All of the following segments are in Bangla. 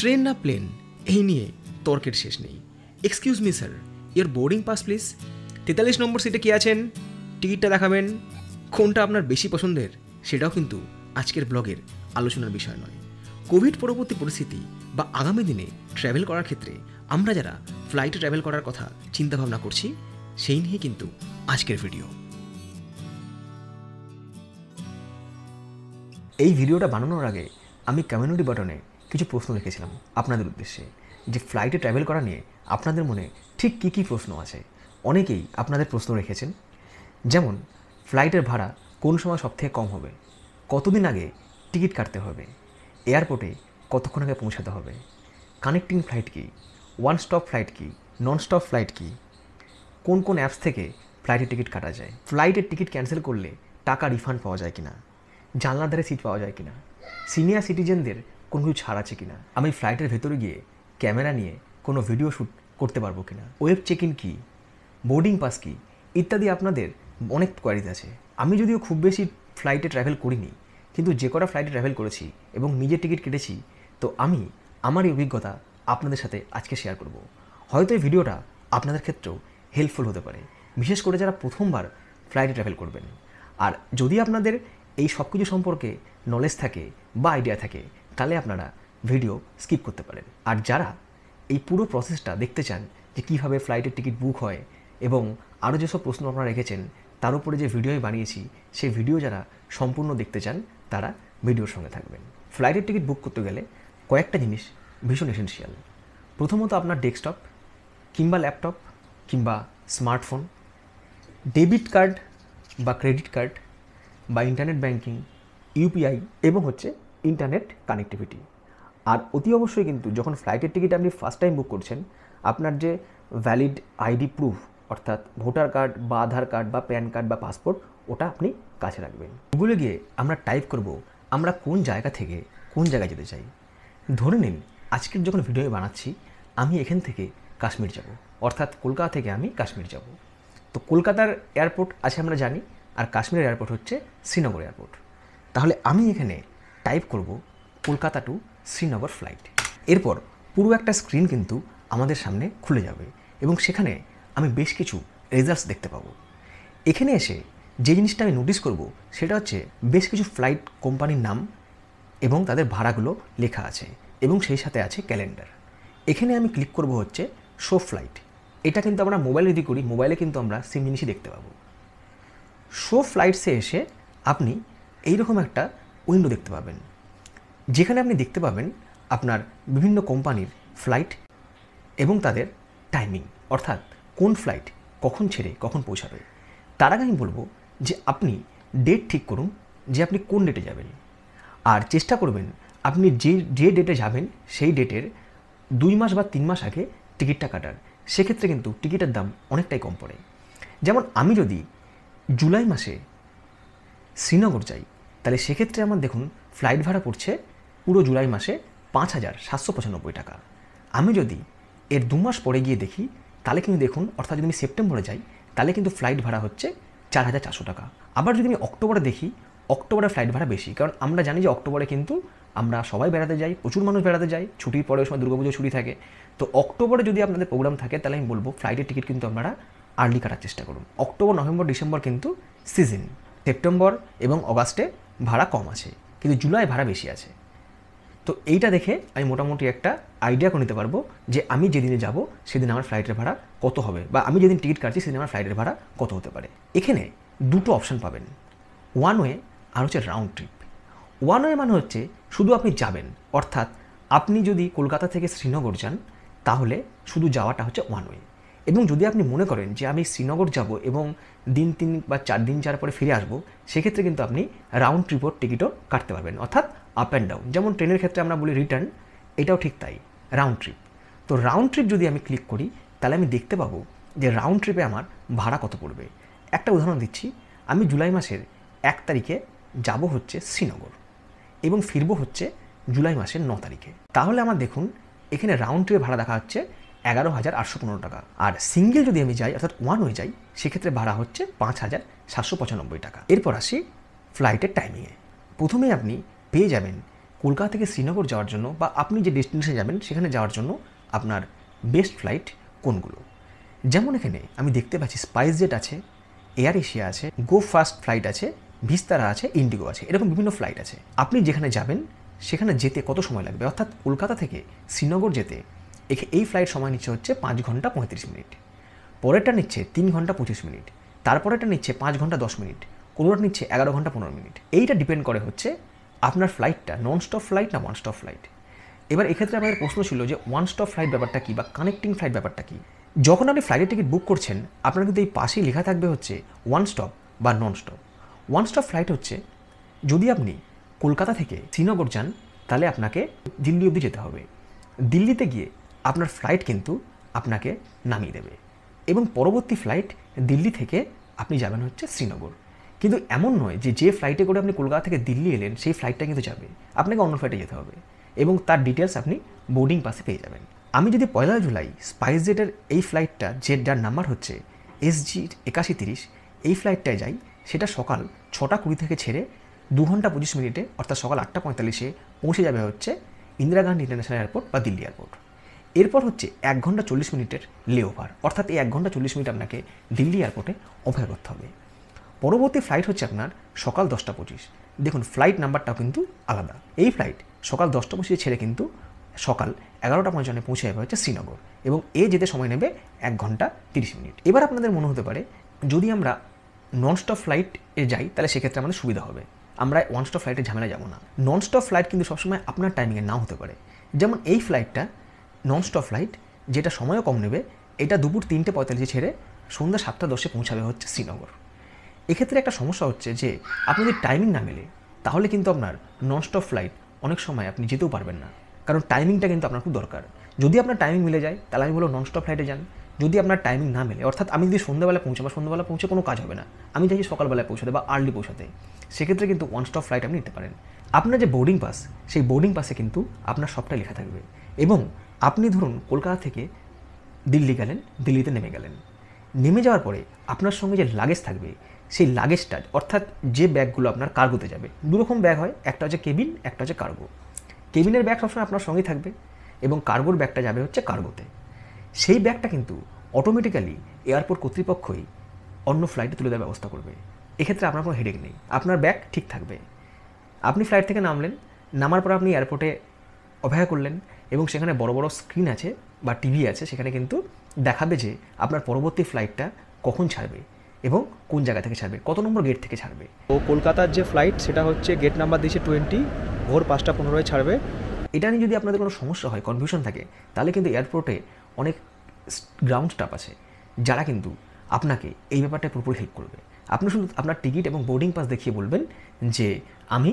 ট্রেন না প্লেন এই নিয়ে তর্কের শেষ নেই excuse me sir your boarding pass please তেতাল্লিশ নম্বর সিটে কি আছেন টিকিটটা দেখাবেন কোনটা আপনার বেশি পছন্দের সেটাও কিন্তু আজকের ব্লগের আলোচনার বিষয় নয় কোভিড পরবর্তী পরিস্থিতি বা আগামী দিনে ট্র্যাভেল করার ক্ষেত্রে আমরা যারা ফ্লাইটে ট্র্যাভেল করার কথা চিন্তাভাবনা করছি সেই নিয়ে কিন্তু আজকের ভিডিও এই ভিডিওটা বানানোর আগে আমি কমিউনিটি বাটনে কিছু প্রশ্ন রেখেছিলাম আপনাদের উদ্দেশ্যে যে ফ্লাইটে ট্রাভেল করা নিয়ে আপনাদের মনে ঠিক কী কী প্রশ্ন আছে অনেকেই আপনাদের প্রশ্ন রেখেছেন যেমন ফ্লাইটের ভাড়া কোন সময় সবথেকে কম হবে কতদিন আগে টিকিট কাটতে হবে এয়ারপোর্টে কতক্ষণ আগে পৌঁছাতে হবে কানেক্টিং ফ্লাইট কি ওয়ান স্টপ ফ্লাইট কি নন স্টপ ফ্লাইট কি কোন কোন অ্যাপস থেকে ফ্লাইটের টিকিট কাটা যায় ফ্লাইটের টিকিট ক্যান্সেল করলে টাকা রিফান্ড পাওয়া যায় কিনা না ধারে সিট পাওয়া যায় কিনা সিনিয়র সিটিজেনদের কোনো কিছু ছাড় আছে কিনা আমি ফ্লাইটের ভেতরে গিয়ে ক্যামেরা নিয়ে কোনো ভিডিও শ্যুট করতে পারবো কি না ওয়েব চেক ইন কী বোর্ডিং পাস কী ইত্যাদি আপনাদের অনেক কোয়ারিজ আছে আমি যদিও খুব বেশি ফ্লাইটে ট্র্যাভেল করিনি কিন্তু যে কটা ফ্লাইটে ট্র্যাভেল করেছি এবং নিজের টিকিট কেটেছি তো আমি আমার এই অভিজ্ঞতা আপনাদের সাথে আজকে শেয়ার করব হয়তো এই ভিডিওটা আপনাদের ক্ষেত্রেও হেল্পফুল হতে পারে বিশেষ করে যারা প্রথমবার ফ্লাইটে ট্র্যাভেল করবেন আর যদি আপনাদের এই সব কিছু সম্পর্কে নলেজ থাকে বা আইডিয়া থাকে তাহলে আপনারা ভিডিও স্কিপ করতে পারেন আর যারা এই পুরো প্রসেসটা দেখতে চান যে কীভাবে ফ্লাইটের টিকিট বুক হয় এবং আরও যেসব প্রশ্ন আপনারা রেখেছেন তার উপরে যে ভিডিও বানিয়েছি সেই ভিডিও যারা সম্পূর্ণ দেখতে চান তারা ভিডিওর সঙ্গে থাকবেন ফ্লাইটের টিকিট বুক করতে গেলে কয়েকটা জিনিস ভীষণ এসেন্সিয়াল প্রথমত আপনার ডেস্কটপ কিংবা ল্যাপটপ কিংবা স্মার্টফোন ডেবিট কার্ড বা ক্রেডিট কার্ড বা ইন্টারনেট ব্যাংকিং ইউপিআই এবং হচ্ছে ইন্টারনেট কানেক্টিভিটি আর অতি অবশ্যই কিন্তু যখন ফ্লাইটের টিকিট আপনি ফার্স্ট টাইম বুক করছেন আপনার যে ভ্যালিড আইডি প্রুফ অর্থাৎ ভোটার কার্ড বা আধার কার্ড বা প্যান কার্ড বা পাসপোর্ট ওটা আপনি কাছে রাখবেন গুগলে গিয়ে আমরা টাইপ করব আমরা কোন জায়গা থেকে কোন জায়গায় যেতে চাই ধরে নিন আজকের যখন ভিডিও বানাচ্ছি আমি এখান থেকে কাশ্মীর যাব অর্থাৎ কলকাতা থেকে আমি কাশ্মীর যাব তো কলকাতার এয়ারপোর্ট আছে আমরা জানি আর কাশ্মীরের এয়ারপোর্ট হচ্ছে শ্রীনগর এয়ারপোর্ট তাহলে আমি এখানে টাইপ করব কলকাতা টু শ্রীনগর ফ্লাইট এরপর পুরো একটা স্ক্রিন কিন্তু আমাদের সামনে খুলে যাবে এবং সেখানে আমি বেশ কিছু রেজাল্টস দেখতে পাবো এখানে এসে যে জিনিসটা আমি নোটিস করব সেটা হচ্ছে বেশ কিছু ফ্লাইট কোম্পানির নাম এবং তাদের ভাড়াগুলো লেখা আছে এবং সেই সাথে আছে ক্যালেন্ডার এখানে আমি ক্লিক করব হচ্ছে শো ফ্লাইট এটা কিন্তু আমরা মোবাইলে যদি করি মোবাইলে কিন্তু আমরা সেম জিনিসই দেখতে পাবো শো ফ্লাইটসে এসে আপনি এইরকম একটা উইন্ডো দেখতে পাবেন যেখানে আপনি দেখতে পাবেন আপনার বিভিন্ন কোম্পানির ফ্লাইট এবং তাদের টাইমিং অর্থাৎ কোন ফ্লাইট কখন ছেড়ে কখন পৌঁছাবে তার আগে আমি বলবো যে আপনি ডেট ঠিক করুন যে আপনি কোন ডেটে যাবেন আর চেষ্টা করবেন আপনি যে যে ডেটে যাবেন সেই ডেটের দুই মাস বা তিন মাস আগে টিকিটটা কাটার সেক্ষেত্রে কিন্তু টিকিটের দাম অনেকটাই কম পড়ে যেমন আমি যদি জুলাই মাসে শ্রীনগর যাই তাহলে সেক্ষেত্রে আমার দেখুন ফ্লাইট ভাড়া পড়ছে পুরো জুলাই মাসে পাঁচ হাজার সাতশো পঁচানব্বই টাকা আমি যদি এর দু মাস পরে গিয়ে দেখি তাহলে কিন্তু দেখুন অর্থাৎ যদি আমি সেপ্টেম্বরে যাই তাহলে কিন্তু ফ্লাইট ভাড়া হচ্ছে চার হাজার চারশো টাকা আবার যদি আমি অক্টোবরে দেখি অক্টোবরে ফ্লাইট ভাড়া বেশি কারণ আমরা জানি যে অক্টোবরে কিন্তু আমরা সবাই বেড়াতে যাই প্রচুর মানুষ বেড়াতে যাই ছুটির পরে সময় দুর্গাপুজো ছুটি থাকে তো অক্টোবরে যদি আপনাদের প্রোগ্রাম থাকে তাহলে আমি বলবো ফ্লাইটের টিকিট কিন্তু আপনারা আর্লি কাটার চেষ্টা করুন অক্টোবর নভেম্বর ডিসেম্বর কিন্তু সিজন সেপ্টেম্বর এবং অগাস্টে ভাড়া কম আছে কিন্তু জুলাই ভাড়া বেশি আছে তো এইটা দেখে আমি মোটামুটি একটা আইডিয়া করে নিতে পারবো যে আমি যেদিনে যাব সেদিন আমার ফ্লাইটের ভাড়া কত হবে বা আমি যেদিন টিকিট কাটছি সেদিন আমার ফ্লাইটের ভাড়া কত হতে পারে এখানে দুটো অপশান পাবেন ওয়ান ওয়ে আর হচ্ছে রাউন্ড ট্রিপ ওয়ান ওয়ে মানে হচ্ছে শুধু আপনি যাবেন অর্থাৎ আপনি যদি কলকাতা থেকে শ্রীনগর যান তাহলে শুধু যাওয়াটা হচ্ছে ওয়ান ওয়ে এবং যদি আপনি মনে করেন যে আমি শ্রীনগর যাব এবং দিন তিন বা চার দিন যাওয়ার পরে ফিরে আসবো সেক্ষেত্রে কিন্তু আপনি রাউন্ড ট্রিপর টিকিটও কাটতে পারবেন অর্থাৎ আপ অ্যান্ড ডাউন যেমন ট্রেনের ক্ষেত্রে আমরা বলি রিটার্ন এটাও ঠিক তাই রাউন্ড ট্রিপ তো রাউন্ড ট্রিপ যদি আমি ক্লিক করি তাহলে আমি দেখতে পাবো যে রাউন্ড ট্রিপে আমার ভাড়া কত পড়বে একটা উদাহরণ দিচ্ছি আমি জুলাই মাসের এক তারিখে যাব হচ্ছে শ্রীনগর এবং ফিরবো হচ্ছে জুলাই মাসের ন তারিখে তাহলে আমার দেখুন এখানে রাউন্ড ট্রিপে ভাড়া দেখা হচ্ছে এগারো হাজার আটশো পনেরো টাকা আর সিঙ্গেল যদি আমি যাই অর্থাৎ ওয়ান ওয়ে যাই সেক্ষেত্রে ভাড়া হচ্ছে পাঁচ হাজার সাতশো পঁচানব্বই টাকা এরপর আসি ফ্লাইটের টাইমিংয়ে প্রথমে আপনি পেয়ে যাবেন কলকাতা থেকে শ্রীনগর যাওয়ার জন্য বা আপনি যে ডেস্টিনেশনে যাবেন সেখানে যাওয়ার জন্য আপনার বেস্ট ফ্লাইট কোনগুলো যেমন এখানে আমি দেখতে পাচ্ছি স্পাইস জেট আছে এয়ার এশিয়া আছে গো ফাস্ট ফ্লাইট আছে ভিস্তারা আছে ইন্ডিগো আছে এরকম বিভিন্ন ফ্লাইট আছে আপনি যেখানে যাবেন সেখানে যেতে কত সময় লাগবে অর্থাৎ কলকাতা থেকে শ্রীনগর যেতে এই ফ্লাইট সময় নিচ্ছে হচ্ছে পাঁচ ঘন্টা পঁয়ত্রিশ মিনিট পরেরটা নিচ্ছে তিন ঘন্টা পঁচিশ মিনিট তারপরেটা নিচ্ছে পাঁচ ঘন্টা দশ মিনিট কোনোটা নিচ্ছে এগারো ঘন্টা পনেরো মিনিট এইটা ডিপেন্ড করে হচ্ছে আপনার ফ্লাইটটা নন স্টপ ফ্লাইট না ওয়ান স্টপ ফ্লাইট এবার এক্ষেত্রে আমাদের প্রশ্ন ছিল যে ওয়ান স্টপ ফ্লাইট ব্যাপারটা কী বা কানেক্টিং ফ্লাইট ব্যাপারটা কী যখন আপনি ফ্লাইটের টিকিট বুক করছেন আপনার কিন্তু এই পাশেই লেখা থাকবে হচ্ছে ওয়ান স্টপ বা non stop one stop flight হচ্ছে যদি আপনি কলকাতা থেকে শ্রীনগর যান তাহলে আপনাকে দিল্লি অবধি যেতে হবে দিল্লিতে গিয়ে আপনার ফ্লাইট কিন্তু আপনাকে নামিয়ে দেবে এবং পরবর্তী ফ্লাইট দিল্লি থেকে আপনি যাবেন হচ্ছে শ্রীনগর কিন্তু এমন নয় যে যে ফ্লাইটে করে আপনি কলকাতা থেকে দিল্লি এলেন সেই ফ্লাইটটা কিন্তু যাবে আপনাকে অন্য ফ্লাইটে যেতে হবে এবং তার ডিটেলস আপনি বোর্ডিং পাসে পেয়ে যাবেন আমি যদি পয়লা জুলাই স্পাইস জেটের এই ফ্লাইটটা যে যার নাম্বার হচ্ছে এস জি একাশি তিরিশ এই ফ্লাইটটায় যাই সেটা সকাল ছটা কুড়ি থেকে ছেড়ে দু ঘন্টা পঁচিশ মিনিটে অর্থাৎ সকাল আটটা পঁয়তাল্লিশে পৌঁছে যাবে হচ্ছে ইন্দিরা গান্ধী ইন্টারন্যাশনাল এয়ারপোর্ট বা দিল্লি এয়ারপোর্ট এরপর হচ্ছে এক ঘন্টা চল্লিশ মিনিটের লেওভার অর্থাৎ এই এক ঘন্টা চল্লিশ মিনিট আপনাকে দিল্লি এয়ারপোর্টে অপেক্ষা করতে হবে পরবর্তী ফ্লাইট হচ্ছে আপনার সকাল দশটা পঁচিশ দেখুন ফ্লাইট নাম্বারটাও কিন্তু আলাদা এই ফ্লাইট সকাল দশটা পঁচিশে ছেড়ে কিন্তু সকাল এগারোটা পঞ্চান্নে পৌঁছে যাবে হচ্ছে শ্রীনগর এবং এ যেতে সময় নেবে এক ঘন্টা তিরিশ মিনিট এবার আপনাদের মনে হতে পারে যদি আমরা নন স্টপ ফ্লাইটে যাই তাহলে সেক্ষেত্রে আমাদের সুবিধা হবে আমরা ওয়ান স্টপ ফ্লাইটে ঝামেলা যাবো না নন স্টপ ফ্লাইট কিন্তু সবসময় আপনার টাইমিংয়ে নাও হতে পারে যেমন এই ফ্লাইটটা ননস্টপ ফ্লাইট যেটা সময়ও কম নেবে এটা দুপুর তিনটে পঁয়তাল্লিশে ছেড়ে সন্ধ্যা সাতটা দশে পৌঁছাবে হচ্ছে শ্রীনগর এক্ষেত্রে একটা সমস্যা হচ্ছে যে আপনি যদি টাইমিং না মেলে তাহলে কিন্তু আপনার ননস্টপ ফ্লাইট অনেক সময় আপনি যেতেও পারবেন না কারণ টাইমিংটা কিন্তু আপনার খুব দরকার যদি আপনার টাইমিং মিলে যায় তাহলে আমি বলবো ননস্টপ ফ্লাইটে যান যদি আপনার টাইমিং না মেলে অর্থাৎ আমি যদি সন্ধ্যাবেলা পৌঁছে বা সন্ধ্যাবেলা পৌঁছে কোনো কাজ হবে না আমি চাইছি সকালবেলায় পৌঁছাতে বা আর্লি পৌঁছাতে সেক্ষেত্রে কিন্তু ওয়ান স্টপ ফ্লাইট আপনি নিতে পারেন আপনার যে বোর্ডিং পাস সেই বোর্ডিং পাসে কিন্তু আপনার সবটাই লেখা থাকবে এবং আপনি ধরুন কলকাতা থেকে দিল্লি গেলেন দিল্লিতে নেমে গেলেন নেমে যাওয়ার পরে আপনার সঙ্গে যে লাগেজ থাকবে সেই লাগেজটা অর্থাৎ যে ব্যাগগুলো আপনার কার্গোতে যাবে দুরকম ব্যাগ হয় একটা হচ্ছে কেবিন একটা হচ্ছে কার্গো কেবিনের ব্যাগ সবসময় আপনার সঙ্গেই থাকবে এবং কার্গোর ব্যাগটা যাবে হচ্ছে কার্গোতে সেই ব্যাগটা কিন্তু অটোমেটিক্যালি এয়ারপোর্ট কর্তৃপক্ষই অন্য ফ্লাইটে তুলে দেওয়ার ব্যবস্থা করবে এক্ষেত্রে আপনার কোনো হেডেক নেই আপনার ব্যাগ ঠিক থাকবে আপনি ফ্লাইট থেকে নামলেন নামার পর আপনি এয়ারপোর্টে অপেক্ষা করলেন এবং সেখানে বড় বড় স্ক্রিন আছে বা টিভি আছে সেখানে কিন্তু দেখাবে যে আপনার পরবর্তী ফ্লাইটটা কখন ছাড়বে এবং কোন জায়গা থেকে ছাড়বে কত নম্বর গেট থেকে ছাড়বে ও কলকাতার যে ফ্লাইট সেটা হচ্ছে গেট নাম্বার দিয়েছে টোয়েন্টি ভোর পাঁচটা পনেরোয় ছাড়বে এটা নিয়ে যদি আপনাদের কোনো সমস্যা হয় কনফিউশন থাকে তাহলে কিন্তু এয়ারপোর্টে অনেক গ্রাউন্ড স্টাফ আছে যারা কিন্তু আপনাকে এই ব্যাপারটা পুরোপুরি হেল্প করবে আপনি শুধু আপনার টিকিট এবং বোর্ডিং পাস দেখিয়ে বলবেন যে আমি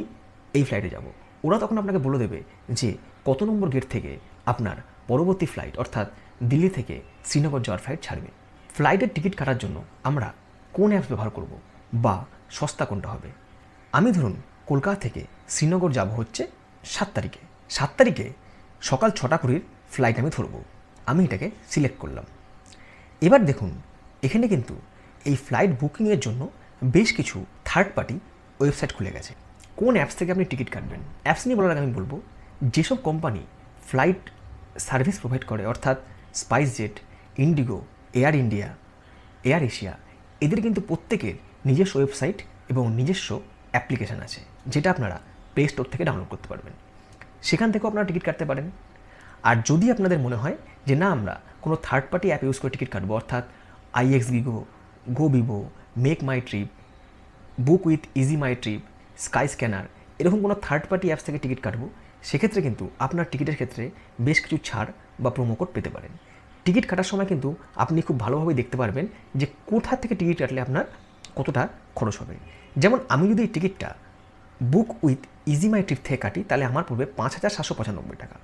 এই ফ্লাইটে যাব ওরা তখন আপনাকে বলে দেবে যে কত নম্বর গেট থেকে আপনার পরবর্তী ফ্লাইট অর্থাৎ দিল্লি থেকে শ্রীনগর যাওয়ার ফ্লাইট ছাড়বে ফ্লাইটের টিকিট কাটার জন্য আমরা কোন অ্যাপস ব্যবহার করব বা সস্তা কোনটা হবে আমি ধরুন কলকাতা থেকে শ্রীনগর যাব হচ্ছে সাত তারিখে সাত তারিখে সকাল ছটা কুড়ির ফ্লাইট আমি ধরব আমি এটাকে সিলেক্ট করলাম এবার দেখুন এখানে কিন্তু এই ফ্লাইট বুকিংয়ের জন্য বেশ কিছু থার্ড পার্টি ওয়েবসাইট খুলে গেছে কোন অ্যাপস থেকে আপনি টিকিট কাটবেন অ্যাপস নিয়ে বলার আগে আমি বলবো যেসব কোম্পানি ফ্লাইট সার্ভিস প্রোভাইড করে অর্থাৎ SpiceJet IndiGo Air India AirAsia এদের কিন্তু প্রত্যেকের নিজস্ব ওয়েবসাইট এবং নিজস্ব অ্যাপ্লিকেশান আছে যেটা আপনারা প্লে স্টোর থেকে ডাউনলোড করতে পারবেন সেখান থেকেও আপনারা টিকিট কাটতে পারেন আর যদি আপনাদের মনে হয় যে না আমরা কোনো থার্ড পার্টি অ্যাপ ইউজ করে টিকিট কাটবো অর্থাৎ ixigo Goibibo MakeMyTrip book with easy my trip Skyscanner এরকম কোনো থার্ড পার্টি অ্যাপস থেকে টিকিট কাটবো সেক্ষেত্রে কিন্তু আপনার টিকিটের ক্ষেত্রে বেশ কিছু ছাড় বা প্রোমো কোড পেতে পারেন টিকিট কাটার সময় কিন্তু আপনি খুব ভালোভাবে দেখতে পারবেন যে কোথা থেকে টিকিট কাটলে আপনার কতটা খরচ হবে যেমন আমি যদি এই টিকিটটা book with easy my trip থেকে কাটি তাহলে আমার পড়বে পাঁচ হাজার সাতশো পঁচানব্বই টাকা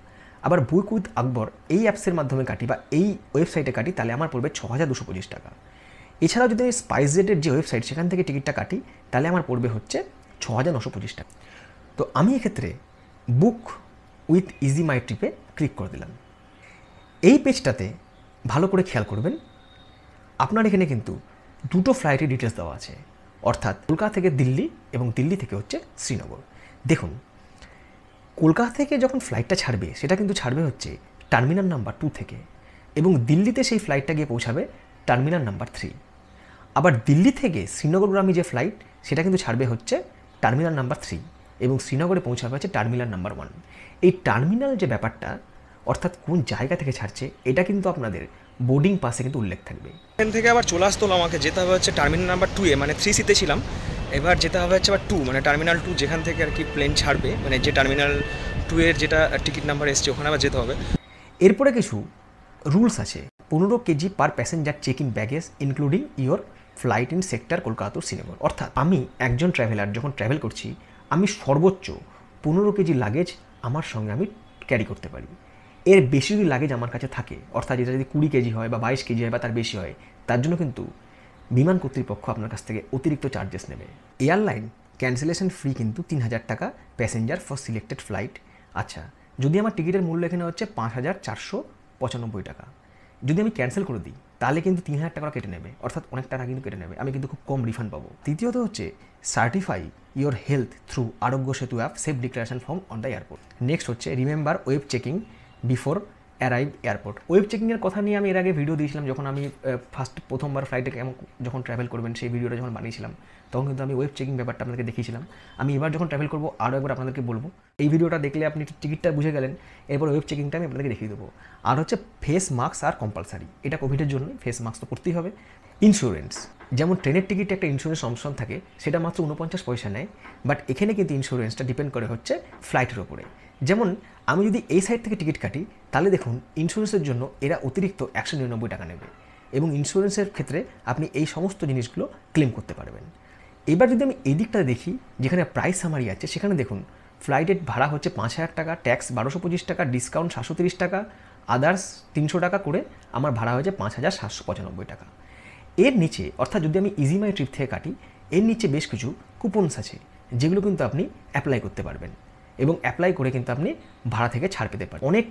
আবার বুক উইথ আকবর এই অ্যাপসের মাধ্যমে কাটি বা এই ওয়েবসাইটে কাটি তাহলে আমার পড়বে ছ হাজার দুশো পঁচিশ টাকা এছাড়াও যদি আমি জেটের যে ওয়েবসাইট সেখান থেকে টিকিটটা কাটি তাহলে আমার পড়বে হচ্ছে ছ হাজার নশো পঁচিশ টাকা তো আমি এক্ষেত্রে বুক উইথ ইজি মাই ট্রিপে ক্লিক করে দিলাম এই পেজটাতে ভালো করে খেয়াল করবেন আপনার এখানে কিন্তু দুটো ফ্লাইটের ডিটেলস দেওয়া আছে অর্থাৎ কলকাতা থেকে দিল্লি এবং দিল্লি থেকে হচ্ছে শ্রীনগর দেখুন কলকাতা থেকে যখন ফ্লাইটটা ছাড়বে সেটা কিন্তু ছাড়বে হচ্ছে টার্মিনাল নাম্বার টু থেকে এবং দিল্লিতে সেই ফ্লাইটটা গিয়ে পৌঁছাবে টার্মিনাল নাম্বার থ্রি আবার দিল্লি থেকে শ্রীনগরগ্রামী যে ফ্লাইট সেটা কিন্তু ছাড়বে হচ্ছে টার্মিনাল নাম্বার থ্রি এবং শ্রীনগরে পৌঁছার হচ্ছে টার্মিনাল নাম্বার ওয়ান এই টার্মিনাল যে ব্যাপারটা অর্থাৎ কোন জায়গা থেকে ছাড়ছে এটা কিন্তু আপনাদের বোর্ডিং পাসে কিন্তু উল্লেখ থাকবে ট্রেন থেকে আবার চলে আসতো আমাকে যেতে হবে হচ্ছে টার্মিনাল নাম্বার টু এ মানে থ্রি সিতে ছিলাম এবার যেতে হবে হচ্ছে আবার টু মানে টার্মিনাল টু যেখান থেকে আর কি প্লেন ছাড়বে মানে যে টার্মিনাল টু এর যেটা টিকিট নাম্বার এসছে ওখানে আবার যেতে হবে এরপরে কিছু রুলস আছে পনেরো KG per passenger check in baggage including your flight in sector Kolkata সিনেমা অর্থাৎ আমি একজন ট্রাভেলার যখন ট্রাভেল করছি আমি সর্বোচ্চ পনেরো কেজি লাগেজ আমার সঙ্গে আমি ক্যারি করতে পারি এর বেশি যদি লাগেজ আমার কাছে থাকে অর্থাৎ এটা যদি কুড়ি কেজি হয় বা বাইশ কেজি হয় বা তার বেশি হয় তার জন্য কিন্তু বিমান কর্তৃপক্ষ আপনার কাছ থেকে অতিরিক্ত চার্জেস নেবে এয়ারলাইন ক্যান্সেলেশন ফ্রি কিন্তু তিন হাজার টাকা প্যাসেঞ্জার ফর সিলেক্টেড ফ্লাইট আচ্ছা যদি আমার টিকিটের মূল্য এখানে হচ্ছে পাঁচ হাজার চারশো পঁচানব্বই টাকা যদি আমি ক্যান্সেল করে দিই তাহলে কিন্তু তিন হাজার টাকা কেটে নেবে অর্থাৎ অনেক টাকা কিন্তু কেটে নেবে আমি কিন্তু খুব কম রিফান্ড পাবো তৃতীয়ত হচ্ছে certify your health through Arogya Setu app safe declaration form on the airport next হচ্ছে remember web checking before arrive airport web চেকিংয়ের কথা নিয়ে আমি এর আগে ভিডিও দিয়েছিলাম যখন আমি ফার্স্ট প্রথমবার ফ্লাইটে কেমন যখন ট্রাভেল করবেন সেই ভিডিওটা যখন বানিয়েছিলাম তখন কিন্তু আমি ওয়েব চেকিং ব্যাপারটা আপনাকে দেখিয়েছিলাম আমি এবার যখন ট্রাভেল করবো আরও একবার আপনাদেরকে বলবো এই ভিডিওটা দেখলে আপনি টিকিটটা বুঝে গেলেন এরপর ওয়েব চেকিংটা আমি আপনাদেরকে দেখিয়ে দেবো আর হচ্ছে ফেস মাস্ক আর কম্পালসারি এটা কোভিডের জন্য ফেস মাস্ক তো করতেই হবে ইন্স্যুরেন্স যেমন ট্রেনের টিকিটে একটা ইন্স্যুরেন্স অপশন থাকে সেটা মাত্র উনপঞ্চাশ পয়সা নেয় বাট এখানে কিন্তু ইন্স্যুরেন্সটা ডিপেন্ড করে হচ্ছে ফ্লাইটের ওপরে যেমন আমি যদি এই সাইড থেকে টিকিট কাটি তাহলে দেখুন ইন্স্যুরেন্সের জন্য এরা অতিরিক্ত একশো নিরানব্বই টাকা নেবে এবং ইন্স্যুরেন্সের ক্ষেত্রে আপনি এই সমস্ত জিনিসগুলো ক্লেম করতে পারবেন এবার যদি আমি এই দিকটা দেখি যেখানে প্রাইস সামারি আছে সেখানে দেখুন ফ্লাইটের ভাড়া হচ্ছে পাঁচ হাজার টাকা ট্যাক্স বারোশো পঁচিশ টাকা ডিসকাউন্ট সাতশো তিরিশ টাকা আদার্স তিনশো টাকা করে আমার ভাড়া হয়েছে পাঁচ হাজার সাতশো পঁচানব্বই টাকা এর নিচে অর্থাৎ যদি আমি ইজি মাই ট্রিপ থেকে কাটি এর নিচে বেশ কিছু কুপনস আছে যেগুলো কিন্তু আপনি অ্যাপ্লাই করতে পারবেন এবং অ্যাপ্লাই করে কিন্তু আপনি ভাড়া থেকে ছাড় পেতে পারেন অনেক